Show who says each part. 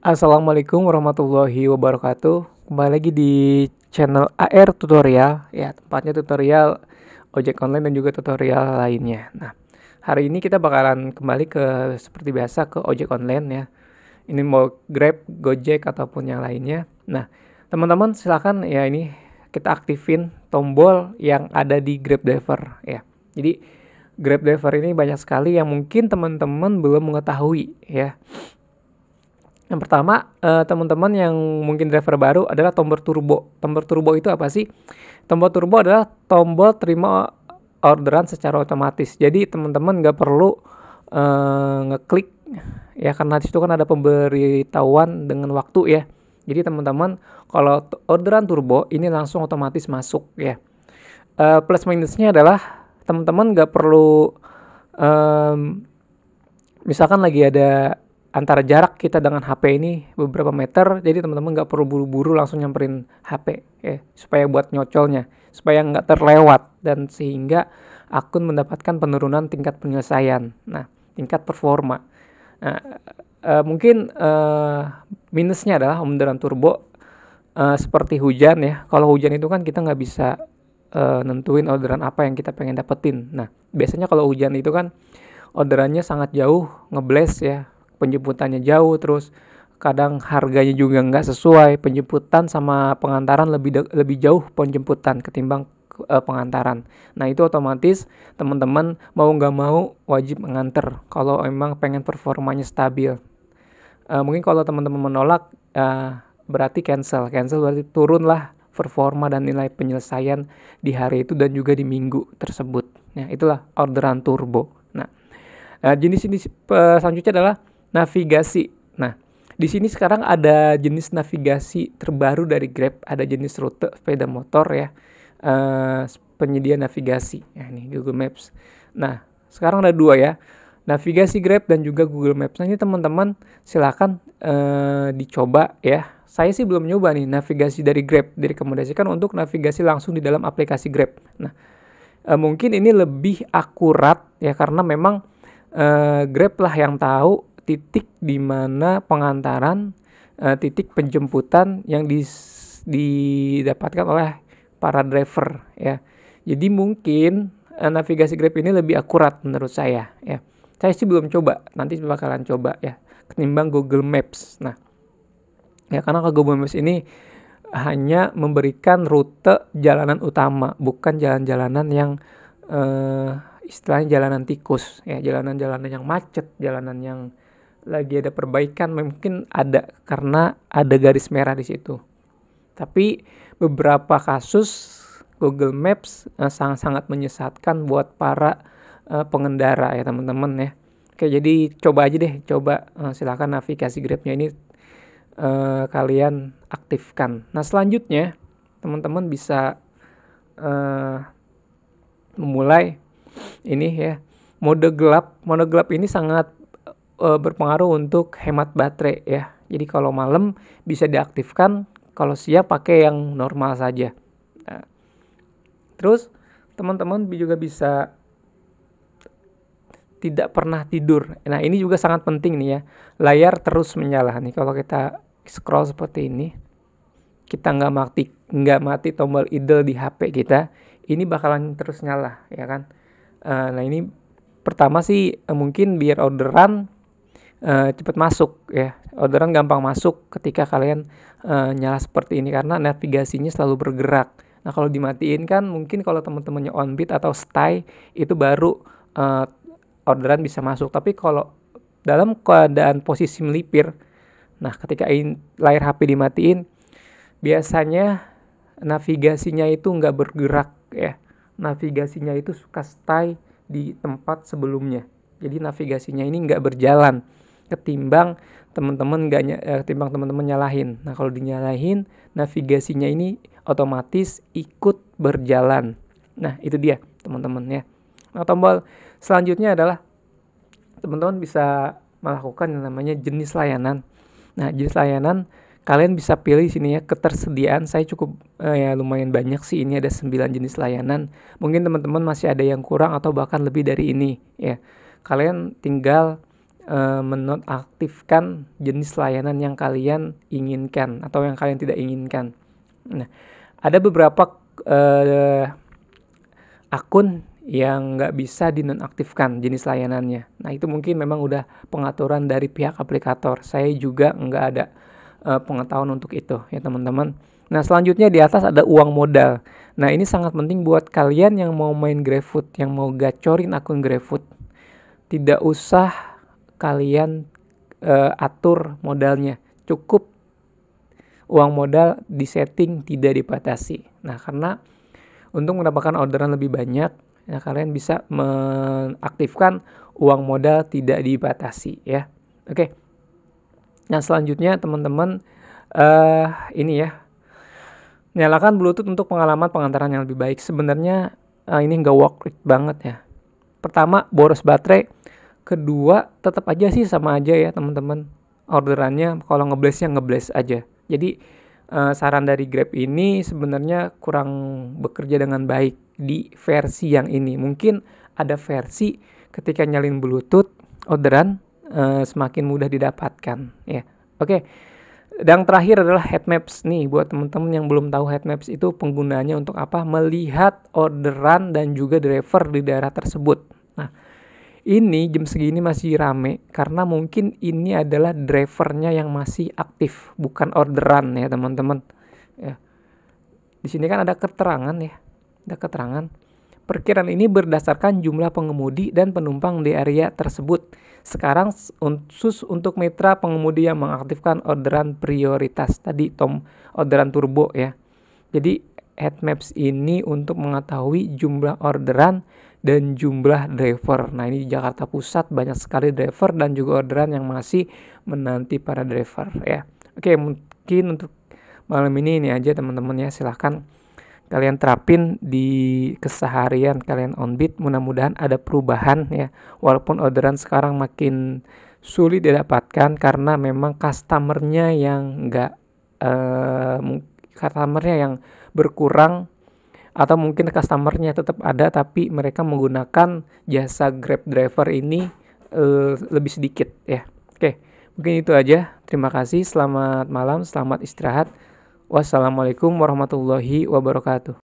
Speaker 1: Assalamualaikum warahmatullahi wabarakatuh. Kembali lagi di channel AR Tutorial, ya tempatnya tutorial ojek online dan juga tutorial lainnya. Nah, hari ini kita bakalan kembali ke seperti biasa ke ojek online ya. Ini mau Grab, Gojek ataupun yang lainnya. Nah, teman-teman silahkan ya ini kita aktifin tombol yang ada di Grab Driver ya. Jadi Grab Driver ini banyak sekali yang mungkin teman-teman belum mengetahui ya yang pertama, eh, teman-teman yang mungkin driver baru adalah tombol turbo. Tombol turbo itu apa sih? Tombol turbo adalah tombol terima orderan secara otomatis. Jadi teman-teman nggak perlu uh, ngeklik ya karena disitu kan ada pemberitahuan dengan waktu ya. Jadi teman-teman kalau orderan turbo ini langsung otomatis masuk ya. Uh, plus minusnya adalah teman-teman nggak perlu um, misalkan lagi ada antara jarak kita dengan HP ini beberapa meter, jadi teman-teman nggak perlu buru-buru langsung nyamperin HP, ya, eh, supaya buat nyocolnya, supaya nggak terlewat dan sehingga akun mendapatkan penurunan tingkat penyelesaian, nah tingkat performa. Nah, e, mungkin e, minusnya adalah dalam turbo e, seperti hujan ya, kalau hujan itu kan kita nggak bisa e, nentuin orderan apa yang kita pengen dapetin. Nah biasanya kalau hujan itu kan orderannya sangat jauh, ngebles ya penjemputannya jauh terus kadang harganya juga nggak sesuai penjemputan sama pengantaran lebih lebih jauh penjemputan ketimbang uh, pengantaran. Nah itu otomatis teman-teman mau nggak mau wajib mengantar kalau emang pengen performanya stabil. Uh, mungkin kalau teman-teman menolak uh, berarti cancel, cancel berarti turunlah performa dan nilai penyelesaian di hari itu dan juga di minggu tersebut. Nah itulah orderan turbo. Nah jenis-jenis uh, selanjutnya adalah navigasi. Nah, di sini sekarang ada jenis navigasi terbaru dari Grab, ada jenis rute sepeda motor ya, uh, penyedia navigasi, ya, ini Google Maps. Nah, sekarang ada dua ya, navigasi Grab dan juga Google Maps. Nah ini teman-teman silakan uh, dicoba ya. Saya sih belum nyoba nih navigasi dari Grab, direkomendasikan untuk navigasi langsung di dalam aplikasi Grab. Nah, uh, mungkin ini lebih akurat ya karena memang uh, Grab lah yang tahu titik di mana pengantaran uh, titik penjemputan yang dis, didapatkan oleh para driver ya. Jadi mungkin uh, navigasi Grab ini lebih akurat menurut saya ya. Saya sih belum coba, nanti bakalan coba ya ketimbang Google Maps. Nah, ya karena kalau Google Maps ini hanya memberikan rute jalanan utama, bukan jalan-jalanan yang uh, istilahnya jalanan tikus ya jalanan-jalanan yang macet jalanan yang lagi ada perbaikan mungkin ada karena ada garis merah di situ. Tapi beberapa kasus Google Maps eh, sangat-sangat eh, menyesatkan buat para eh, pengendara ya teman-teman ya. Oke, jadi coba aja deh, coba eh, silakan navigasi Grab-nya ini eh, kalian aktifkan. Nah, selanjutnya teman-teman bisa eh, memulai ini ya. Mode gelap, mode gelap ini sangat e, berpengaruh untuk hemat baterai ya. Jadi kalau malam bisa diaktifkan, kalau siang pakai yang normal saja. Nah, terus teman-teman juga bisa tidak pernah tidur. Nah ini juga sangat penting nih ya. Layar terus menyala nih. Kalau kita scroll seperti ini, kita nggak mati nggak mati tombol idle di HP kita, ini bakalan terus nyala ya kan. Eh, nah ini pertama sih eh, mungkin biar orderan Eh, cepat masuk ya orderan gampang masuk ketika kalian uh, nyala seperti ini karena navigasinya selalu bergerak nah kalau dimatiin kan mungkin kalau teman-temannya on beat atau stay itu baru uh, orderan bisa masuk tapi kalau dalam keadaan posisi melipir nah ketika in, layar HP dimatiin biasanya navigasinya itu nggak bergerak ya navigasinya itu suka stay di tempat sebelumnya jadi navigasinya ini nggak berjalan ketimbang teman-teman gak eh, ketimbang teman-teman nyalahin. Nah, kalau dinyalahin, navigasinya ini otomatis ikut berjalan. Nah, itu dia, teman-teman ya. Nah, tombol selanjutnya adalah teman-teman bisa melakukan yang namanya jenis layanan. Nah, jenis layanan kalian bisa pilih sini ya ketersediaan saya cukup eh, ya lumayan banyak sih ini ada 9 jenis layanan. Mungkin teman-teman masih ada yang kurang atau bahkan lebih dari ini ya. Kalian tinggal Eh, menonaktifkan jenis layanan yang kalian inginkan atau yang kalian tidak inginkan. Nah, ada beberapa uh, akun yang nggak bisa dinonaktifkan jenis layanannya. Nah itu mungkin memang udah pengaturan dari pihak aplikator. Saya juga nggak ada uh, pengetahuan untuk itu ya teman-teman. Nah selanjutnya di atas ada uang modal. Nah ini sangat penting buat kalian yang mau main GrabFood, yang mau gacorin akun GrabFood. Tidak usah kalian uh, atur modalnya. Cukup uang modal di setting tidak dibatasi. Nah, karena untuk mendapatkan orderan lebih banyak, ya kalian bisa mengaktifkan uang modal tidak dibatasi ya. Oke. Nah, selanjutnya teman-teman uh, ini ya. Nyalakan Bluetooth untuk pengalaman pengantaran yang lebih baik. Sebenarnya uh, ini nggak worth it banget ya. Pertama, boros baterai kedua tetap aja sih sama aja ya teman-teman orderannya kalau ngeblesnya ngebles aja jadi uh, saran dari Grab ini sebenarnya kurang bekerja dengan baik di versi yang ini. Mungkin ada versi ketika nyalin Bluetooth orderan uh, semakin mudah didapatkan ya. Yeah. Oke. Okay. Dan terakhir adalah headmaps nih buat teman-teman yang belum tahu headmaps itu penggunaannya untuk apa? Melihat orderan dan juga driver di daerah tersebut. Ini jam segini masih rame karena mungkin ini adalah drivernya yang masih aktif, bukan orderan ya teman-teman. Ya. Di sini kan ada keterangan ya, ada keterangan. Perkiraan ini berdasarkan jumlah pengemudi dan penumpang di area tersebut. Sekarang khusus untuk mitra pengemudi yang mengaktifkan orderan prioritas tadi tom orderan turbo ya. Jadi headmaps ini untuk mengetahui jumlah orderan dan jumlah driver. Nah, ini di Jakarta Pusat banyak sekali driver dan juga orderan yang masih menanti para driver ya. Oke, mungkin untuk malam ini ini aja teman-teman ya. Silahkan kalian terapin di keseharian kalian on beat. mudah-mudahan ada perubahan ya walaupun orderan sekarang makin sulit didapatkan karena memang customernya yang enggak eh, customernya yang berkurang atau mungkin customernya tetap ada tapi mereka menggunakan jasa Grab driver ini uh, lebih sedikit ya. Oke, mungkin itu aja. Terima kasih. Selamat malam, selamat istirahat. Wassalamualaikum warahmatullahi wabarakatuh.